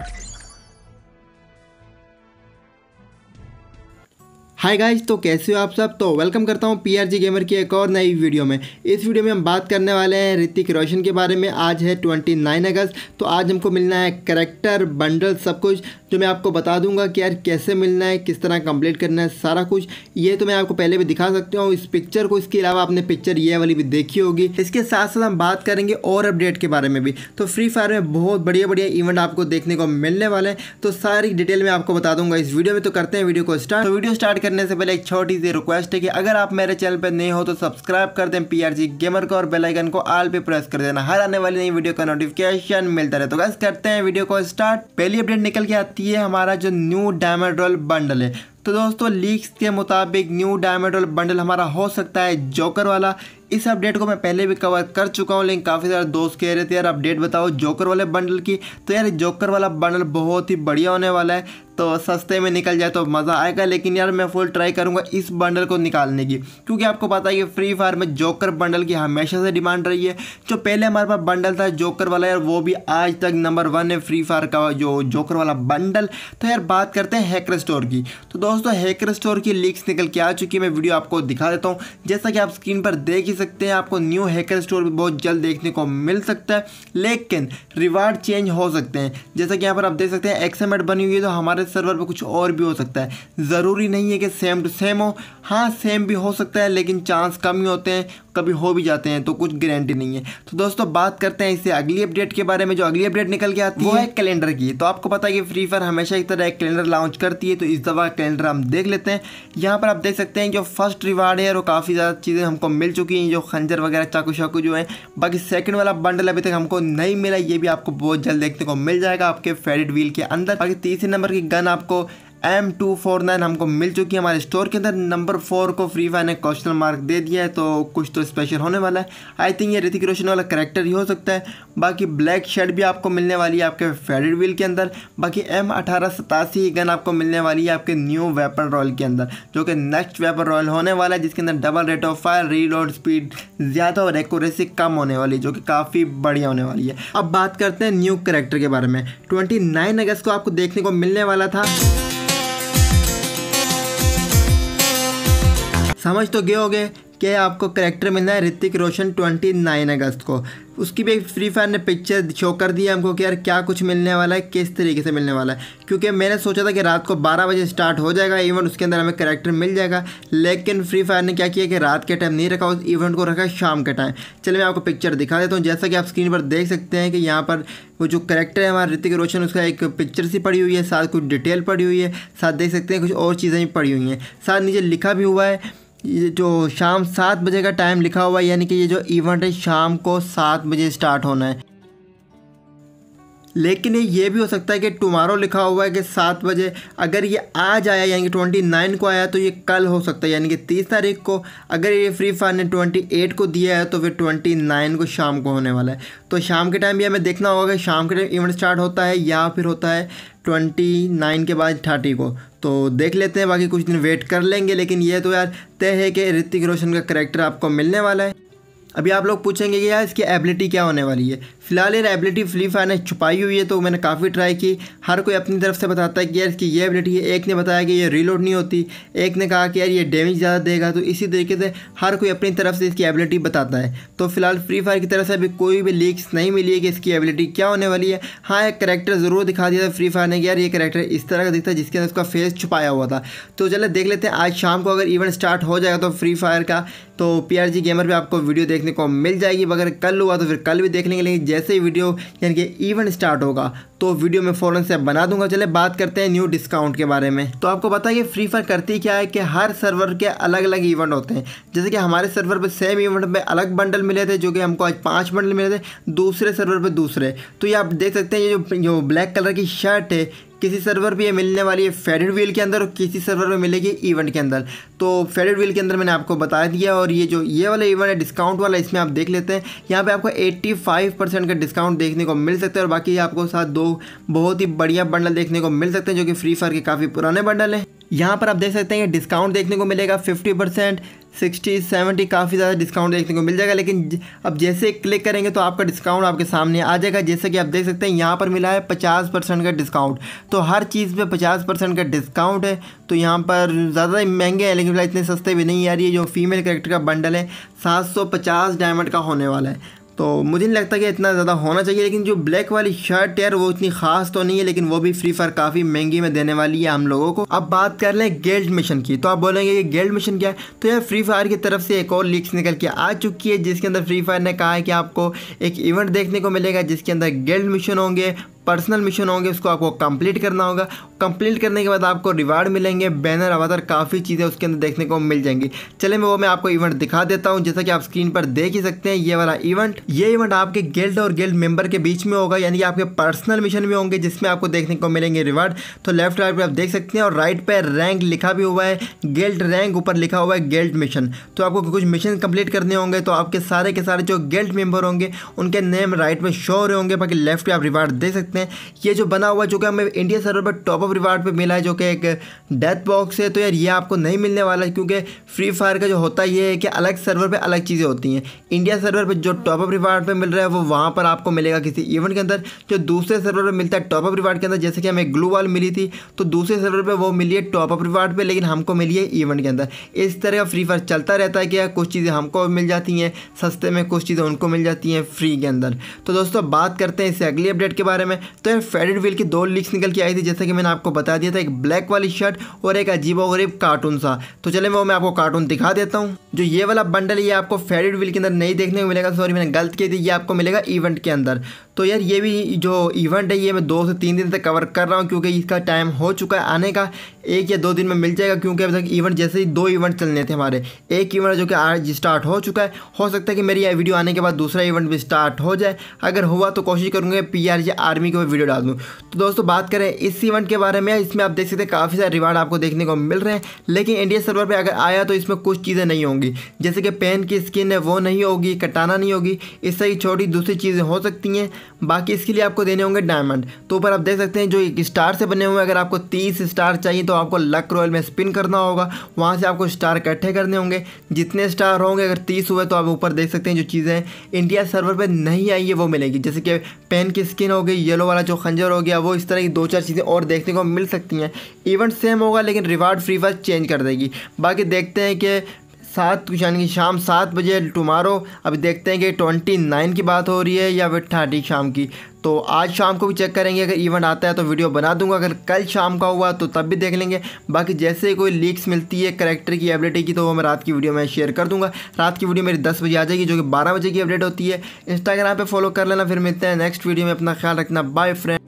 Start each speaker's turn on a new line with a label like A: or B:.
A: you hi guys तो कैसे हो आप सब तो वेलकम करता हूँ पीआरजी गेमर की एक और नई वीडियो में इस वीडियो में हम बात करने वाले हैं ऋतिक रोशन के बारे में आज है 29 अगस्त तो आज हमको मिलना है करेक्टर बंडल सब कुछ जो मैं आपको बता दूंगा कि यार कैसे मिलना है किस तरह कंप्लीट करना है सारा कुछ ये तो मैं आपको पहले भी दिखा सकता हूँ इस पिक्चर को इसके अलावा आपने पिक्चर ये वाली भी देखी होगी इसके साथ साथ हम बात करेंगे और अपडेट के बारे में भी तो फ्री फायर में बहुत बढ़िया बढ़िया इवेंट आपको देखने को मिलने वाले हैं तो सारी डिटेल में आपको बता दूंगा इस वीडियो में तो करते हैं वीडियो को स्टार्ट वीडियो स्टार्ट करने करने से पहले एक छोटी सी रिक्वेस्ट है कि अगर आप मेरे चैनल पर नहीं हो तो सब्सक्राइब कर दें पीआरजी गेमर को और बेलाइकन को आल पे प्रेस कर देना हर आने वाली नई वीडियो का नोटिफिकेशन मिलता रहे तो गैस करते हैं वीडियो को स्टार्ट पहली अपडेट निकल के आती है हमारा जो न्यू डायमंड रोल बंडल है तो दोस्तों लीक्स के मुताबिक न्यू डायमंड रोल बंडल हमारा हो सकता है जोकर वाला इस अपडेट को मैं पहले भी कवर कर चुका हूँ लेकिन काफ़ी सारे दोस्त कह रहे थे यार अपडेट बताओ जोकर वाले बंडल की तो यार जोकर वाला बंडल बहुत ही बढ़िया होने वाला है तो सस्ते में निकल जाए तो मज़ा आएगा लेकिन यार मैं फुल ट्राई करूँगा इस बंडल को निकालने की क्योंकि आपको पता है कि फ्री फायर में जोकर बंडल की हमेशा से डिमांड रही है जो पहले हमारे पास बंडल था जोकर वाला यार वो भी आज तक नंबर वन है फ्री फायर का जो जोकर वाला बंडल तो यार बात करते हैं हैकर स्टोर की तो दोस्तों हैकर स्टोर की लीक्स निकल के आ चुकी है मैं वीडियो आपको दिखा देता हूँ जैसा कि आप स्क्रीन पर देख सकते हैं आपको न्यू हैकर स्टोर भी बहुत जल्द देखने को मिल सकता है लेकिन रिवार्ड चेंज हो सकते हैं जैसा कि यहाँ पर आप देख सकते हैं एक्सएमेट बनी हुई है तो हमारे सर्वर पर कुछ और भी हो सकता है ज़रूरी नहीं है कि सेम टू सेम हो हाँ सेम भी हो सकता है लेकिन चांस कम ही होते हैं कभी हो भी जाते हैं तो कुछ गारंटी नहीं है तो दोस्तों बात करते हैं इससे अगली अपडेट के बारे में जो अगली अपडेट निकल के आती है वो है कैलेंडर की तो आपको पता है कि फ्री फायर हमेशा एक तरह एक कैलेंडर लॉन्च करती है तो इस दफ़ा कैलेंडर हम देख लेते हैं यहाँ पर आप देख सकते हैं जो फर्स्ट रिवार्ड है और काफ़ी ज़्यादा चीज़ें हमको मिल चुकी हैं जो खंजर वगैरह चाकू शाकू जो है बाकी सेकंड वाला बंडल अभी तक हमको नहीं मिला ये भी आपको बहुत जल्द देखने को मिल जाएगा आपके फेरिड व्हील के अंदर बाकी तीसरे नंबर की गन आपको एम टू फोर नाइन हमको मिल चुकी है हमारे स्टोर के अंदर नंबर फोर को फ्री फायर ने क्वेश्चन मार्क दे दिया है तो कुछ तो स्पेशल होने वाला है आई थिंक ये ऋतिक रोशन वाला करेक्टर ही हो सकता है बाकी ब्लैक शर्ट भी आपको मिलने वाली है आपके फेडेड व्हील के अंदर बाकी एम अठारह सतासी गन आपको मिलने वाली है आपके न्यू वेपन रॉयल के अंदर जो कि नेक्स्ट वेपन रॉयल होने वाला है जिसके अंदर double rate of fire reload speed ज़्यादा और एकोरेसी कम होने वाली जो कि काफ़ी बढ़िया होने वाली है अब बात करते हैं न्यू करेक्टर के बारे में ट्वेंटी अगस्त को आपको देखने को मिलने वाला था समझ तो गए होगे कि आपको करेक्टर मिलना है ऋतिक रोशन ट्वेंटी नाइन अगस्त को उसकी भी एक फ्री फायर ने पिक्चर शो कर दी है हमको कि यार क्या कुछ मिलने वाला है किस तरीके से मिलने वाला है क्योंकि मैंने सोचा था कि रात को बारह बजे स्टार्ट हो जाएगा इवेंट उसके अंदर हमें करेक्टर मिल जाएगा लेकिन फ्री फायर ने क्या किया कि रात के टाइम नहीं रखा उस इवेंट को रखा शाम के टाइम चलिए मैं आपको पिक्चर दिखा देता हूँ जैसा कि आप स्क्रीन पर देख सकते हैं कि यहाँ पर वो जो करेक्टर है हमारा ऋतिक रोशन उसका एक पिक्चर सी पड़ी हुई है साथ कुछ डिटेल पड़ी हुई है साथ देख सकते हैं कुछ और चीज़ें भी पड़ी हुई हैं साथ नीचे लिखा भी हुआ है ये जो शाम सात बजे का टाइम लिखा हुआ है यानी कि ये जो इवेंट है शाम को सात बजे स्टार्ट होना है लेकिन ये भी हो सकता है कि टुमारो लिखा हुआ है कि सात बजे अगर ये आज आया यानी कि ट्वेंटी नाइन को आया तो ये कल हो सकता है यानी कि तीस तारीख को अगर ये फ्री फायर ने ट्वेंटी एट को दिया है तो फिर ट्वेंटी नाइन को शाम को होने वाला है तो शाम के टाइम भी हमें देखना होगा कि शाम के टाइम इवेंट स्टार्ट होता है या फिर होता है ट्वेंटी नाइन के बाद थर्टी को तो देख लेते हैं बाकी कुछ दिन वेट कर लेंगे लेकिन ये तो यार तय है कि ऋतिक रोशन का करेक्टर आपको मिलने वाला है अभी आप लोग पूछेंगे कि यार इसकी एबिलिटी क्या होने वाली है फिलहाल यार एबिलिटी फ्री फायर ने छुपाई हुई है तो मैंने काफ़ी ट्राई की हर कोई अपनी तरफ से बताता है कि यार इसकी ये एबिलिटी है एक ने बताया कि ये रीलोड नहीं होती एक ने कहा कि यार ये डैमेज ज़्यादा देगा तो इसी तरीके से हर कोई अपनी तरफ से इसकी एबिलिटी बताता है तो फिलहाल फ्री फायर की तरफ से अभी कोई भी लीक्स नहीं मिली है कि इसकी एबिलिटी क्या होने वाली है हाँ एक करेक्टर ज़रूर दिखा दिया था फ्री फायर ने यार ये करेक्टर इस तरह का दिखता है जिसके अंदर उसका फेस छुपाया हुआ था तो चले देख लेते हैं आज शाम को अगर इवेंट स्टार्ट हो जाएगा तो फ्री फायर का तो पी आर जी गेमर भी आपको वीडियो देखने को मिल जाएगी अगर कल हुआ तो फिर कल भी देख लेंगे लेकिन जैसे ही वीडियो यानी कि इवेंट स्टार्ट होगा तो वीडियो में फ़ौरन से बना दूंगा चले बात करते हैं न्यू डिस्काउंट के बारे में तो आपको पता है कि फ्री फायर करती क्या है कि हर सर्वर के अलग अलग इवेंट होते हैं जैसे कि हमारे सर्वर पर सेम इवेंट में अलग बंडल मिले थे जो कि हमको आज पाँच बंडल मिले थे दूसरे सर्वर पर दूसरे तो ये आप देख सकते हैं ये जो, जो ब्लैक कलर की शर्ट है किसी सर्वर पे ये मिलने वाली है फेडेड व्हील के अंदर और किसी सर्वर पे मिलेगी इवेंट के अंदर तो फेडेड व्हील के अंदर मैंने आपको बता दिया और ये जो ये वाला इवेंट है डिस्काउंट वाला इसमें आप देख लेते हैं यहाँ पे आपको 85 परसेंट का डिस्काउंट देखने को मिल सकता है और बाकी आपको साथ दो बहुत ही बढ़िया बंडल देखने को मिल सकते हैं जो कि फ्री फायर के काफ़ी पुराने बंडल हैं यहाँ पर आप देख सकते हैं ये डिस्काउंट देखने को मिलेगा फिफ्टी परसेंट सिक्सटी सेवेंटी काफ़ी ज़्यादा डिस्काउंट देखने को मिल जाएगा लेकिन अब जैसे क्लिक करेंगे तो आपका डिस्काउंट आपके सामने आ जाएगा जैसे कि आप देख सकते हैं यहाँ पर मिला है पचास परसेंट का डिस्काउंट तो हर चीज़ पे पचास परसेंट का डिस्काउंट है तो यहाँ पर ज़्यादा महंगे हैं लेकिन इतने सस्ते भी नहीं आ रही है जो फीमेल करेक्टर का बंडल है सात सौ पचास डायमंड का होने वाला है तो मुझे नहीं लगता कि इतना ज़्यादा होना चाहिए लेकिन जो ब्लैक वाली शर्ट है वो इतनी खास तो नहीं है लेकिन वो भी फ्री फायर काफ़ी महंगी में देने वाली है हम लोगों को अब बात कर लें गेल्ड मिशन की तो आप बोलेंगे कि गेल्ड मिशन क्या है तो यार फ्री फायर की तरफ से एक और लीक्स निकल के आ चुकी है जिसके अंदर फ्री फायर ने कहा है कि आपको एक इवेंट देखने को मिलेगा जिसके अंदर गेल्ड मिशन होंगे पर्सनल मिशन होंगे उसको आपको कंप्लीट करना होगा कंप्लीट करने के बाद आपको रिवार्ड मिलेंगे बैनर अवतर काफ़ी चीज़ें उसके अंदर देखने को मिल जाएंगी चले मैं वो मैं आपको इवेंट दिखा देता हूँ जैसा कि आप स्क्रीन पर देख ही सकते हैं ये वाला इवेंट ये इवेंट आपके गिल्ड और गिल्ड मेंबर के बीच में होगा यानी कि आपके पर्सनल मिशन भी होंगे जिसमें आपको देखने को मिलेंगे रिवार्ड तो लेफ्ट राइट पर आप देख सकते हैं और राइट पर रैंक लिखा भी हुआ है गिल्ड रैंक ऊपर लिखा हुआ है गिल्ड मिशन तो आपको कुछ मिशन कंप्लीट करने होंगे तो आपके सारे के सारे जो गिल्ड मेंबर होंगे उनके नेम राइट पर शो हो रहे होंगे बाकी लेफ्ट पर आप रिवार्ड देख सकते हैं सकते हैं ये जो बना हुआ जो कि हमें इंडिया सर्वर पर टॉप ऑफ रिवार्ड पर मिला है जो कि एक डेथ बॉक्स है तो यार ये आपको नहीं मिलने वाला है क्योंकि फ्री फायर का जो होता ये है कि अलग सर्वर पर अलग चीज़ें होती हैं इंडिया सर्वर पर जो टॉप ऑफ रिवार्ड पर मिल रहा है वो वहाँ पर आपको मिलेगा किसी इवेंट के अंदर जो दूसरे सर्वर पर मिलता है टॉप अप रिवार्ड के अंदर जैसे कि हमें ग्लू वाल मिली थी तो दूसरे सर्वर पर वो मिली है टॉप ऑफ रिवार्ड पर लेकिन हमको मिली है इवेंट के अंदर इस तरह का फ्री फायर चलता रहता है कि कुछ चीज़ें हमको मिल जाती हैं सस्ते में कुछ चीज़ें उनको मिल जाती हैं फ्री के अंदर तो दोस्तों बात करते हैं इससे अगली अपडेट के बारे में तो यार फेडेड व्हील की दो लिक्स निकल के आई थी जैसा कि मैंने आपको बता दिया था एक ब्लैक वाली शर्ट और एक अजीबोगरीब कार्टून सा तो चले मैं वो मैं आपको कार्टून दिखा देता हूँ जो ये वाला बंडल ये आपको फेडेड व्हील के अंदर नहीं देखने को मिलेगा सॉरी मैंने गलत की थी ये आपको मिलेगा इवेंट के अंदर तो यार ये भी जो इवेंट है ये मैं दो से तीन दिन तक कवर कर रहा हूँ क्योंकि इसका टाइम हो चुका है आने का एक या दो दिन में मिल जाएगा क्योंकि अभी तक इवेंट जैसे ही दो इवेंट चलने थे हमारे एक इवेंट जो कि आज स्टार्ट हो चुका है हो सकता है कि मेरी यह वीडियो आने के बाद दूसरा इवेंट भी स्टार्ट हो जाए अगर हुआ तो कोशिश करूँगा पी आर आर्मी को वीडियो डाल दूँ तो दोस्तों बात करें इस इवेंट के बारे में इसमें आप देख सकते हैं काफ़ी सारे रिवार्ड आपको देखने को मिल रहे हैं लेकिन इंडिया सर्वर पर अगर आया तो इसमें कुछ चीज़ें नहीं होंगी जैसे कि पेन की स्किन है वो नहीं होगी कटाना नहीं होगी इससे छोटी दूसरी चीज़ें हो सकती हैं बाकी इसके लिए आपको देने होंगे डायमंड तो ऊपर आप देख सकते हैं जो एक स्टार से बने हुए हैं अगर आपको तीस स्टार चाहिए तो आपको लक रॉयल में स्पिन करना होगा वहाँ से आपको स्टार इकट्ठे करने होंगे जितने स्टार होंगे अगर तीस हुए तो आप ऊपर देख सकते हैं जो चीज़ें इंडिया सर्वर पर नहीं आई है वो मिलेगी जैसे कि पेन की स्किन हो गई येलो वाला जो खंजर हो गया वो इस तरह की दो चार चीज़ें और देखने को मिल सकती हैं इवेंट सेम होगा लेकिन रिवार्ड फ्री फायर चेंज कर देगी बाकी देखते हैं कि सात यानी कि शाम सात बजे टुमारो अभी देखते हैं कि ट्वेंटी नाइन की बात हो रही है या फिर थर्टी शाम की तो आज शाम को भी चेक करेंगे अगर इवेंट आता है तो वीडियो बना दूंगा अगर कल शाम का हुआ तो तब भी देख लेंगे बाकी जैसे कोई लीक्स मिलती है करेक्टर की एबिलिटी की तो वो मैं रात की वीडियो में शेयर कर दूंगा रात की वीडियो मेरी दस बजे आ जाएगी जो कि बारह बजे की अपडेट होती है इंस्टाग्राम पर फॉलो कर लेना फिर मिलते हैं नेक्स्ट वीडियो में अपना ख्याल रखना बाय फ्रेंड